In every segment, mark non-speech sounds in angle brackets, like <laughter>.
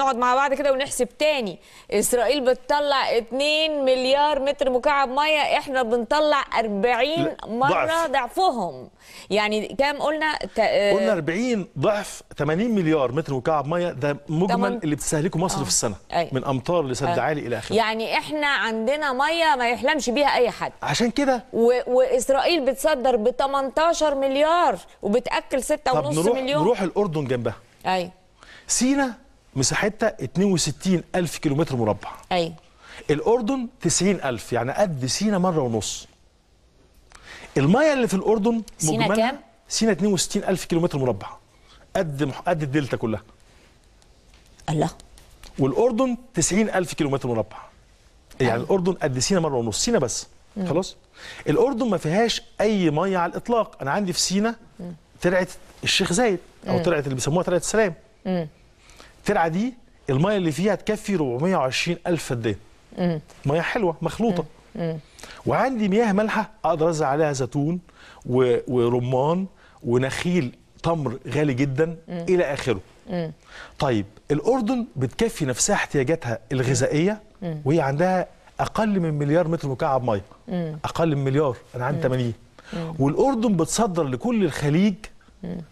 نقعد مع بعض كده ونحسب تاني اسرائيل بتطلع 2 مليار متر مكعب ميه احنا بنطلع 40 مره ضعف. ضعفهم يعني كام قلنا ت... آه، قلنا 40 ضعف 80 مليار متر مكعب ميه ده مجمل تمن... اللي بتستهلكه مصر آه. في السنه أي. من امطار لسد آه. عالي الى اخره يعني احنا عندنا ميه ما يحلمش بيها اي حد عشان كده و... واسرائيل بتصدر ب 18 مليار وبتاكل 6.5 مليون طب نروح الاردن جنبها ايوه سينا مساحتها 62 ألف كيلومتر مربع أيوة الأردن 90 ألف يعني قد سينا مرة ونص المياه اللي في الأردن سينا كام؟ سينا 62 ألف كيلومتر مربع قد مح... قد الدلتا كلها الله والأردن 90 ألف كيلومتر مربع يعني أي. الأردن قد سينا مرة ونص سينا بس مم. خلاص الأردن ما فيهاش أي مية على الإطلاق أنا عندي في سينا ترعة الشيخ زايد أو ترعة اللي بيسموها ترعة السلام مم. الترعه دي الميه اللي فيها تكفي 420 الف فدان ميه حلوه مخلوطه وعندي مياه مالحه اقدر ازرع عليها زيتون ورمان ونخيل تمر غالي جدا الى اخره طيب الاردن بتكفي نفسها احتياجاتها الغذائيه وهي عندها اقل من مليار متر مكعب ميه اقل من مليار انا عندي 80 والاردن بتصدر لكل الخليج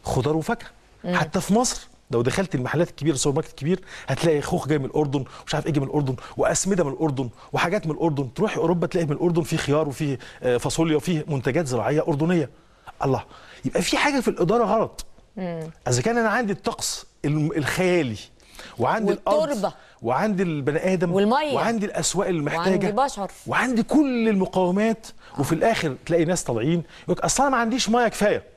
خضار وفاكهه حتى في مصر لو دخلت المحلات الكبيره السوبر ماركت الكبير هتلاقي خوخ جاي من الاردن ومش عارف ايه جاي من الاردن واسمده من الاردن وحاجات من الاردن تروح اوروبا تلاقي من الاردن في خيار وفي آه، فاصوليا وفي منتجات زراعيه اردنيه الله يبقى في حاجه في الاداره غلط اذا كان انا عندي الطقس الخيالي وعندي الارض وعندي البني ادم والمية. وعندي الاسواق اللي محتاجه وعندي بشر وعندي كل المقاومات وفي الاخر تلاقي ناس طالعين يقول لك اصل انا ما عنديش ميه كفايه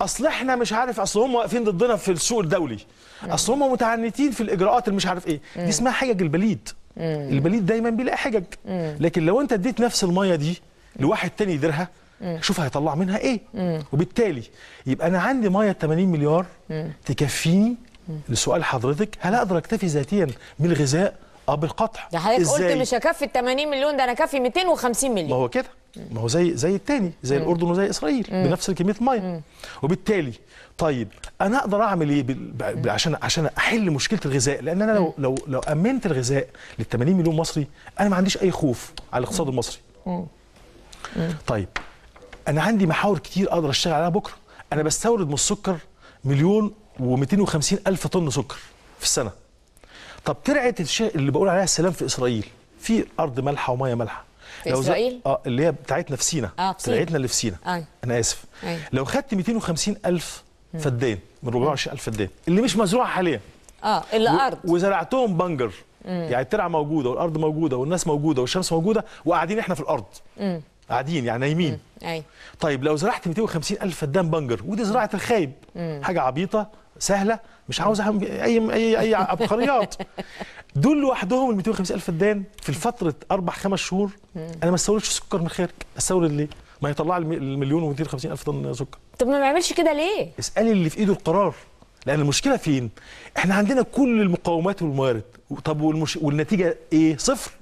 اصل احنا مش عارف اصل هم واقفين ضدنا في السوق الدولي اصل هم متعنتين في الاجراءات اللي مش عارف ايه دي اسمها حجج البليد البليد دايما بيلاقي حجج لكن لو انت اديت نفس الميه دي لواحد تاني يديرها شوف هيطلع منها ايه وبالتالي يبقى انا عندي ميه 80 مليار تكفيني لسؤال حضرتك هل اقدر اكتفي ذاتيا بالغذاء اه بالقطع ده حضرتك قلت مش هكفي ال 80 مليون ده انا كفي 250 مليون ما هو كده ما هو زي زي الثاني زي مم. الاردن وزي اسرائيل مم. بنفس كميه الميه وبالتالي طيب انا اقدر اعمل ايه عشان عشان احل مشكله الغذاء لان انا لو لو لو امنت الغذاء لل 80 مليون مصري انا ما عنديش اي خوف على الاقتصاد المصري مم. مم. طيب انا عندي محاور كتير اقدر اشتغل عليها بكره انا بستورد من السكر مليون و250 الف طن سكر في السنه طب ترعه الشيء اللي بقول عليها السلام في اسرائيل في ارض مالحه وميه مالحه في لو اسرائيل اه اللي هي بتاعتنا في سينا آه بتاعتنا اللي في سينا آه. انا اسف آه. لو خدت 250 الف فدان من 24 الف فدان اللي مش مزروعه حاليا اه اللي ارض وزرعتهم بنجر مم. يعني الترعه موجوده والارض موجوده والناس موجوده والشمس موجوده وقاعدين احنا في الارض مم. قاعدين يعني نايمين ايوه طيب لو زرعت 250 الف فدان بنجر ودي زراعه الخايب حاجه عبيطه سهله مش عاوز اي اي اي عبقريات <laughs> دول لوحدهم ال 250 الف فدان في فتره اربع خمس شهور انا ما استوردش سكر من خارج استورد ليه؟ ما يطلع لي المليون و250 الف طن سكر طب ما بيعملش كده ليه؟ اسالي اللي في ايده القرار لان المشكله فين؟ احنا عندنا كل المقومات والموارد طب والمش... والنتيجه ايه؟ صفر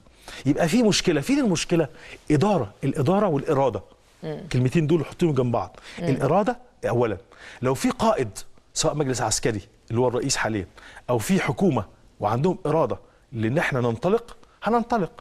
يبقى في مشكله فين المشكله اداره الاداره والاراده الكلمتين دول حطيهم جنب بعض الاراده اولا لو في قائد سواء مجلس عسكري اللي هو الرئيس حاليا او في حكومه وعندهم اراده لان احنا ننطلق هننطلق